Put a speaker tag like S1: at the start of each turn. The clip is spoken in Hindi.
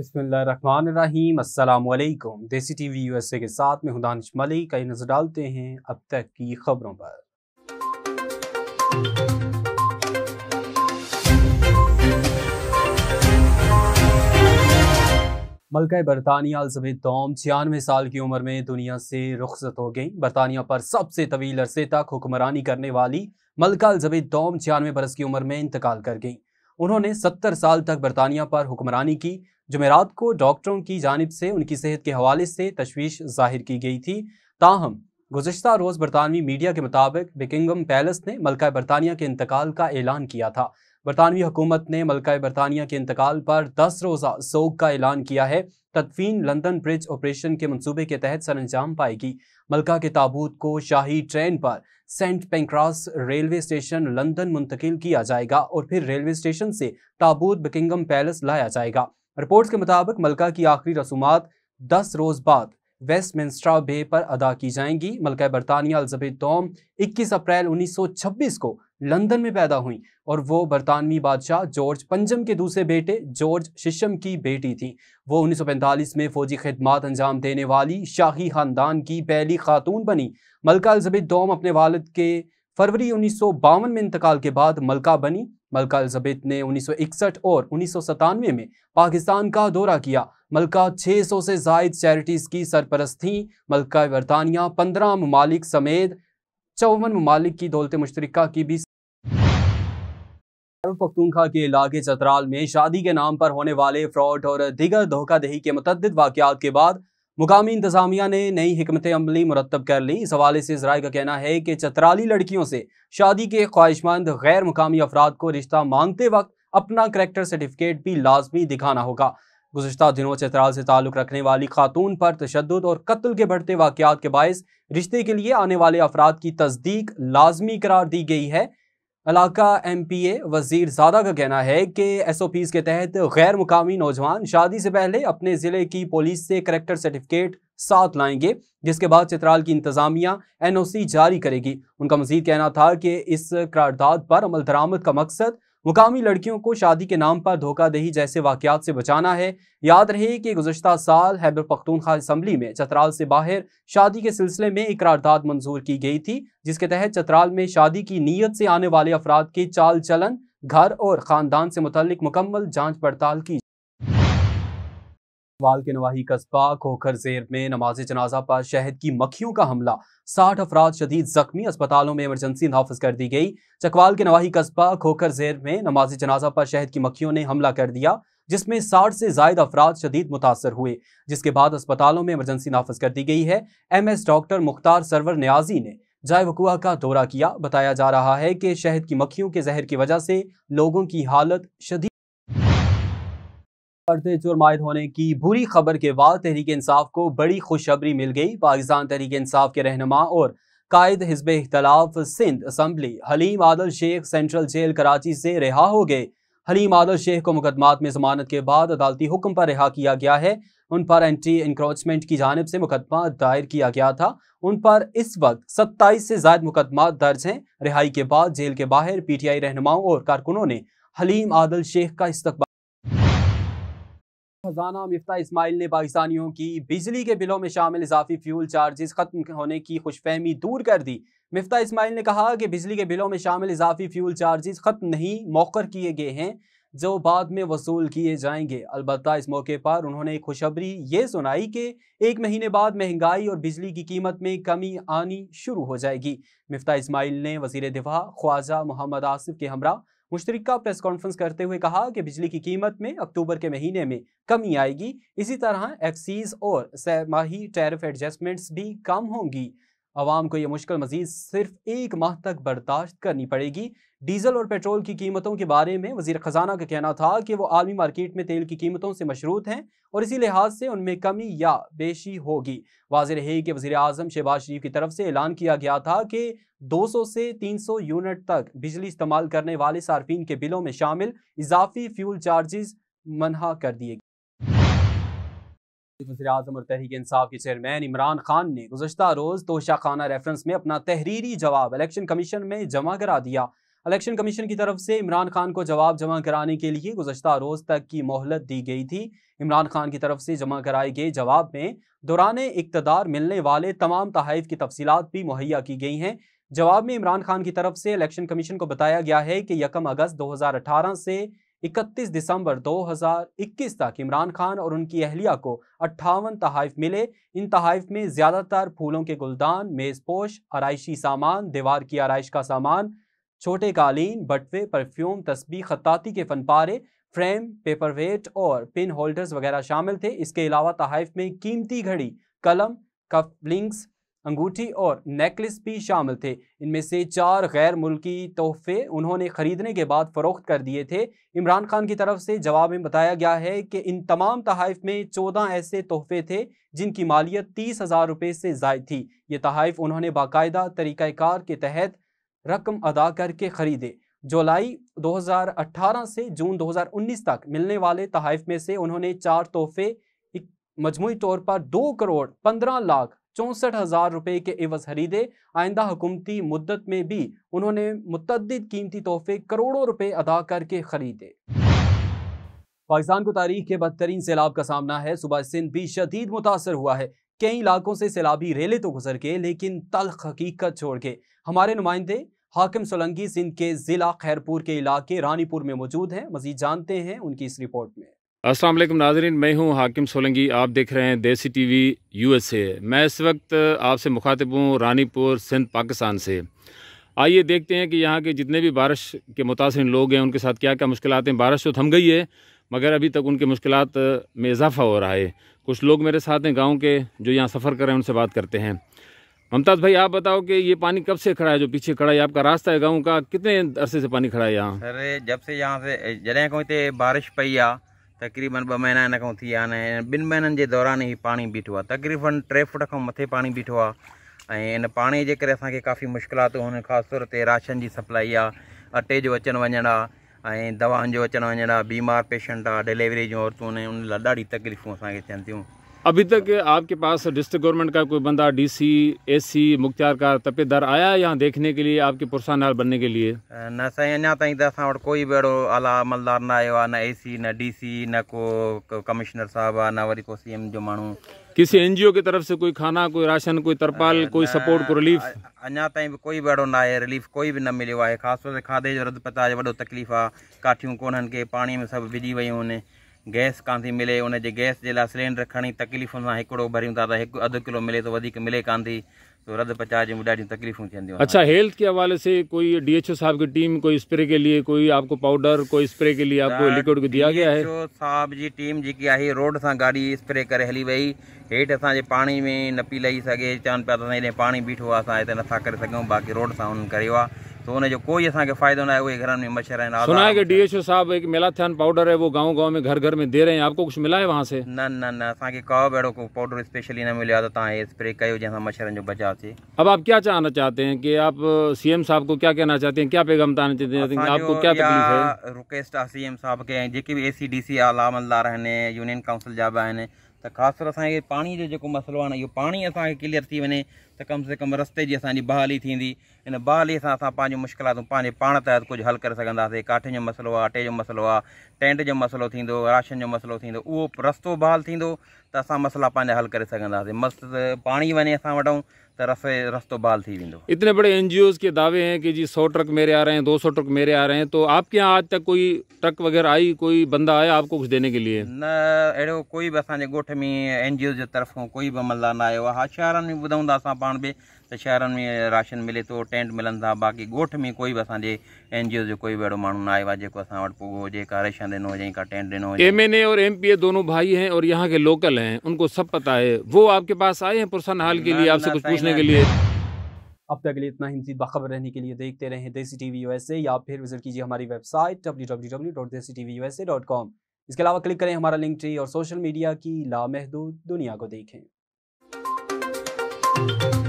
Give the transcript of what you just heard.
S1: बसमीम अल्लाम देसी टी वी यूएसए के साथ में हुदानश मलिक कई नज़र डालते हैं अब तक की खबरों पर मलका बरतानिया सभी तोम छियानवे साल की उम्र में दुनिया से रुखसत हो गई बरतानिया पर सबसे तवील अरसे तक हुक्मरानी करने वाली मलका अलजबे दौम छियानवे बरस की उम्र में इंतकाल कर गई उन्होंने सत्तर साल तक बरतानिया पर हुक्मरानी की जमेरात को डॉक्टरों की जानब से उनकी सेहत के हवाले से तशवीश जाहिर की गई थी ताहम गुजशत रोज़ बरतानवी मीडिया के मुताबिक बिकिंगम पैलेस ने मलका बरतानिया के इंतकाल का ऐलान किया था बरतानवी हुकूमत ने मलका बरतानिया के इंतकाल पर दस रोज़ा सोग का ऐलान किया है तदफीन लंदन ब्रिज ऑपरेशन के मनसूबे के तहत सर अंजाम पाएगी मलका के ताबूत को शाही ट्रेन पर saint pancras railway station London मुंतकिल किया जाएगा और फिर रेलवे स्टेशन से ताबूत बिकिंगम पैलेस लाया जाएगा रिपोर्ट्स के मुताबिक मलका की आखिरी रसूमात दस रोज़ बाद वेस्ट बे पर अदा की जाएंगी मलका बरतानिया अल्जबेथ टॉम 21 अप्रैल 1926 को लंदन में पैदा हुई और वो बरतानवी बादशाह जॉर्ज पंजम के दूसरे बेटे जॉर्ज शिशम की बेटी थी वो 1945 में फौजी खदमात अंजाम देने वाली शाही ख़ानदान की पहली खातून बनी मलका अल्जबेथ टॉम अपने वालद के फरवरी उन्नीस में इंतकाल के बाद मलका बनी मलका एलिजबेथ ने 1961 और उन्नीस में पाकिस्तान का दौरा किया मलका 600 से जायद चैरिटीज़ की सरपरस्त थी मलका बरतानिया 15 ममालिक समेत चौवन ममालिक की दौलत मुश्तरका की भी पख्तूनखा के इलाके चतराल में शादी के नाम पर होने वाले फ्रॉड और दीगर धोखादही के मतद वाकत के बाद मुकामी इंतजामिया ने नई हमत अमली मुरतब कर ली इस हवाले से जराये का कहना है कि चतराली लड़कियों से शादी के ख्वाहिशमंद गैर मुकामी अफराद को रिश्ता मांगते वक्त अपना करेक्टर सर्टिफिकेट भी लाजमी दिखाना होगा गुजशत दिनों चतराल से ताल्लुक़ रखने वाली खातून पर तशद और कत्ल के बढ़ते वाकत के बायस रिश्ते के लिए आने वाले अफराद की तस्दीक लाजमी करार दी गई है इलाका एम पी ए वजीर ज़ादा का कहना है कि एस ओ पीज़ के तहत गैर मुकामी नौजवान शादी से पहले अपने ज़िले की पुलिस से करेक्टर सर्टिफिकेट साथ लाएंगे जिसके बाद चित्राल की इंतजामिया एन ओ सी जारी करेगी उनका मजीद कहना था कि इस करारदाद पर अमल दरामद का मकसद मुकामी लड़कियों को शादी के नाम पर धोखादही जैसे वाकयात से बचाना है याद रहे कि गुजशत साल हैबर पख्तूनखा असम्बली में चतराल से बाहर शादी के सिलसिले में इकरारदाद मंजूर की गई थी जिसके तहत चतराल में शादी की नीयत से आने वाले अफराद के चाल चलन घर और खानदान से मुतलिक मुकम्मल जाँच पड़ताल की वाल के नवाही कस्बा खोखर जेर में नमाज जनाजा पर शहद की मक्खियों का हमला साठ अफराद शदीद जख्मी अस्पतालों में इमरजेंसी नाफज कर दी गई चकवाल के नवाही कस्बा खोखर जेर में नमाज जनाजा पर शहद की मक्खियों ने हमला कर दिया जिसमें साठ से जायद अफराद शदीद मुतासर हुए जिसके बाद अस्पतालों में इमरजेंसी नाफज कर दी गई है M S doctor Mukhtar Sarwar Niazi ने जाय वकुआ का दौरा किया बताया जा रहा है कि शहद की मक्खियों के जहर की वजह से लोगों की हालत शदीद पर्दे जुर्मायद होने की बुरी खबर के बाद तहरीक इंसाफ को बड़ी खुशखबरी मिल गई पाकिस्तान तहरीक इंसाफ के रहनमा और कायद हिजब इख्तलाफ Sindh assembly Haleem Adil Sheikh central jail Karachi से रिहा हो गए हलीम आदल शेख को मुकदमात में जमानत के बाद अदालती हुक्म पर रिहा किया गया है उन पर एंटी इंक्रोचमेंट की जानब से मुकदमा दायर किया गया था उन पर इस वक्त सत्ताईस से ज्यादा मुकदमा दर्ज हैं रिहाई के बाद जेल के बाहर पी टी आई रहनुमाओं और कारकुनों ने हलीम आदल शेख का इस्तबाल खजाना मिफ्ता इस्माइल ने पाकिस्तानियों की बिजली के बिलों में शामिल इजाफी फ्यूल चार्जेस खत्म होने की खुशफहमी दूर कर दी मिफ्ता इस्माइल ने कहा कि बिजली के बिलों में शामिल इजाफी फ्यूल चार्जेस खत्म नहीं मौकर किए गए हैं जो बाद में वसूल किए जाएंगे अलबत् इस मौके पर उन्होंने खुशबरी ये सुनाई कि एक महीने बाद महंगाई और बिजली की कीमत में कमी आनी शुरू हो जाएगी मिफ्ता इस्माइल ने वजीर दिफा ख्वाजा मोहम्मद आसिफ के हमरा मुश्तरका प्रेस कॉन्फ्रेंस करते हुए कहा कि बिजली की कीमत में अक्टूबर के महीने में कमी आएगी इसी तरह एक्सीज और सहमाही टैरिफ एडजस्टमेंट्स भी कम होंगी आवाम को यह मुश्किल मजीद सिर्फ एक माह तक बर्दाश्त करनी पड़ेगी डीजल और पेट्रोल की कीमतों के बारे में वजीर ख़जाना का कहना था कि वो आलमी मार्केट में तेल की कीमतों से मशरूत हैं और इसी लिहाज से उनमें कमी या बेशी होगी वाज रहे कि वजी अजम शहबाज शरीफ की तरफ से ऐलान किया गया था कि 200 से 300 यूनिट तक बिजली इस्तेमाल करने वाले सार्फिन के बिलों में शामिल इजाफी फ्यूल चार्जेस मनहा कर दिए वजी अजम और तहरीक इंसाफ के चेयरमैन इमरान खान ने गुजशत रोज़ तोशाखाना रेफरेंस में अपना तहरीरी जवाब इलेक्शन कमीशन में जमा करा दिया इलेक्शन कमीशन की तरफ से इमरान खान को जवाब जमा कराने के लिए गुजशत रोज़ तक की मोहलत दी गई थी इमरान खान की तरफ से जमा कराए गए जवाब में दौरान इकतदार मिलने वाले तमाम तहफ़ की तफसीत भी मुहैया की गई हैं जवाब में इमरान खान की तरफ से इलेक्शन कमीशन को बताया गया है कि यकम अगस्त दो हज़ार अठारह से 31 दिसंबर 2021 तक इमरान खान और उनकी अहलिया को अट्ठावन तहाइफ मिले इन तहाइफ में ज़्यादातर फूलों के गुलदान मेज़पोश आरइशी सामान दीवार की आरइश का सामान छोटे कालीन बटवे परफ्यूम तस्बी खताती के फनपारे फ्रेम पेपर वेट और पिन होल्डर्स वगैरह शामिल थे इसके अलावा तहाइफ में कीमती घड़ी कलम कफ लिंक्स अंगूठी और नेकलेस भी शामिल थे इनमें से चार गैर मुल्की तोहफे उन्होंने खरीदने के बाद फरोख्त कर दिए थे इमरान खान की तरफ से जवाब में बताया गया है कि इन तमाम तहाइफ में चौदह ऐसे तोहफे थे जिनकी मालियत तीस हज़ार रुपये से जायद थी ये तहाइफ उन्होंने बाकायदा तरीक़ाकार के तहत रकम अदा करके ख़रीदे जुलाई 2018 से जून 2019 तक मिलने वाले तहाइफ में से उन्होंने चार तोहफे मजमू तौर पर दो करोड़ पंद्रह लाख चौंसठ हज़ार रुपये के एवज खरीदे आइंदा हुकूमती मुद्दत में भी उन्होंने मुतद कीमती तोहफे करोड़ों रुपये अदा करके खरीदे पाकिस्तान को तारीख के बदतरीन सैलाब का सामना है सुबह सिंध भी शदीद मुतासर हुआ है कई इलाकों से सैलाबी रेले तो गुजर गए लेकिन तलख हकीकत छोड़ के हमारे नुमाइंदे हाकिम सोलंगी सिंध के ज़िला खैरपुर के इलाके रानीपुर में मौजूद हैं मजीद जानते हैं उनकी इस रिपोर्ट में
S2: अस्सलाम वालेकुम नाजरीन मैं हूं हाकिम सोलंगी आप देख रहे हैं देसी टीवी यूएसए मैं इस वक्त आपसे मुखातिब हूं रानीपुर सिंध पाकिस्तान से आइए देखते हैं कि यहाँ के जितने भी बारिश के मुतासर लोग हैं उनके साथ क्या क्या मुश्किल हैं बारिश तो थम गई है मगर अभी तक उनकी मुश्किल में इजाफा हो रहा है कुछ लोग मेरे साथ हैं गाँव के जो यहाँ सफ़र कर रहे हैं उनसे बात करते हैं ममताज़ भाई आप बताओ कि ये पानी कब से खड़ा है जो पीछे खड़ा है आपका रास्ता है गाँव का कितने अरसे से पानी खड़ा है यहाँ
S3: सर जब से यहाँ से जड़े को बारिश पई आ तक़रीबन ब महीना हिन खां थी विया आहिनि ऐं ॿिनि दौरान ही पानी बीठो आहे तक़रीबन टे फुट का मथे पानी बीठो आहे इन पानी के करे असांखे काफ़ी मुश्किलातूं आहिनि तौर ते राशन की सप्लाई आहे अटे जो अचणु वञणु आहे ऐं जो अचणु वञणु आहे बीमार पेशेंट आ डिलेवरी जो औरतूं आहिनि उन तकलीफू ॾाढी तकलीफ़ूं
S2: अभी तक आपके पास डिस्ट्रिक्ट गवर्नमेंट का कोई बंदा डीसी एसी मुख्तार का तपेदार आया यहाँ
S3: देखने के लिए आपके पुरसानार बनने के लिए न साईं अना ताईं त असां कोई बि अहिड़ो आला अमलदार न आयो आहे न एसी न डीसी न को कमिश्नर साहब आ न वरी को सीएम जो माण्हू किसी एनजीओ की तरफ से कोई खाना कोई राशन कोई तरपाल कोई सपोर्ट को रिलीफ अना ताईं बि कोई बि अहिड़ो न रिलीफ कोई भी न मिलो आहे खासतौर से ते खाधे जो रद पता जो वॾो तकलीफ़ आ काठियूं को पानी में सब भिजी वियूं आहिनि गैस कान थी मिले उन गैस के लिए सिलेंडर खड़ी तकलीफों से हिकिड़ो भरियूं था त हिकु किलो मिले तो मिले कान थी तो रद्द पचाज में ॾाढियूं तकलीफ़ूं थियनि अच्छा
S2: हेल्थ के हवाले से कोई डी एच ओ साहब की टीम कोई स्प्रे के लिए कोई आपको पाउडर कोई स्प्रे के लिए आपको लिक्विड दिया गया है
S3: साहब जी टीम जी आहे रोड सां गाड़ी स्प्रे करे हली वई हेठि असांजे पाणी में न पी लही सघे चवनि पिया पानी बीठो आहे असां हिते नथा करे बाक़ी रोड सां उन्हनि तो उन जो कोई असांखे फ़ाइदो न आहे उहे घरनि में मच्छर है सुना है कि डीएचओ साहब हिकु मेलाथियान पाउडर है वो गांव गांव में घर घर में दे रहे हैं आपको कुछ मिला है वहां से न न न असांखे का बि अहिड़ो को पाउडर स्पेशली न मिलियो आहे त स्प्रे कयो जंहिंसां मच्छरनि जो बचाव थिए अब आप क्या चाहना चाहते हैं कि आप
S2: सीएम साहब को क्या कहना चाहते हैं क्या पैगाम ताना चाहते हैं आपको क्या तकलीफ है
S3: रिक्वेस्ट आहे सीएम साहब खे जेके बि ए सी डी सी अलामलदार यूनियन काउंसिल जा बि आहिनि त तो कर असांखे पाणी जो जेको मसइलो आहे न इहो पाणी क्लियर थी वञे त तो कम से कम रस्ते जी असांजी बहाली थी इन बहाली से असां पंहिंजूं पान तहत कुछ हल करे सघंदासीं काठियुनि जो मसइलो आहे अटे जो मसइलो आ टेंट जो मसलो राशन जो मसइलो थींदो उहो बहाल थींदो त असां मसइला हल करे मस्त पानी पाणी वञे असां वठूं तो रस्ते रस्तो बहाल इतने बड़े एन
S2: के दावे हैं कि जी सौ ट्रक मेरे आ रहे हैं दो सौ ट्रक मेरे आ रहे हैं तो आपके यहाँ आज तक कोई ट्रक वगैरह आई कोई बंदा आया आपको कुछ देने के लिए
S3: न अड़ो कोई भी असो में एन जी ओ तरफों कोई भी अमलदार ना आया हाँ शहर में बुधूँ था पा भी तो शहर में राशन मिले तो टेंट मिलन था बाक़ी गोठ में कोई भी असांजे एन जी ओ जो कोई भी अहिड़ो माण्हू न आयो आहे जेको असां का रेशन दिनों हुजे का टेंट दिनों एम एन
S2: ए और एम पी ए दोनों भाई हैं और यहाँ के लोकल हैं उनको सब पता है वो आपके पास आए हैं पुरसन हाल के लिए आपसे कुछ पूछने के लिए
S1: अब तक के लिए इतना ही मजीद बाखबर रहने के लिए देखते रहें Desi T V U S A या फिर विजिट कीजिए हमारी website W W W dot Desi T V U S A dot com इसके अलावा क्लिक करें हमारा लिंक ट्री और सोशल मीडिया की लामहदूद दुनिया को देखें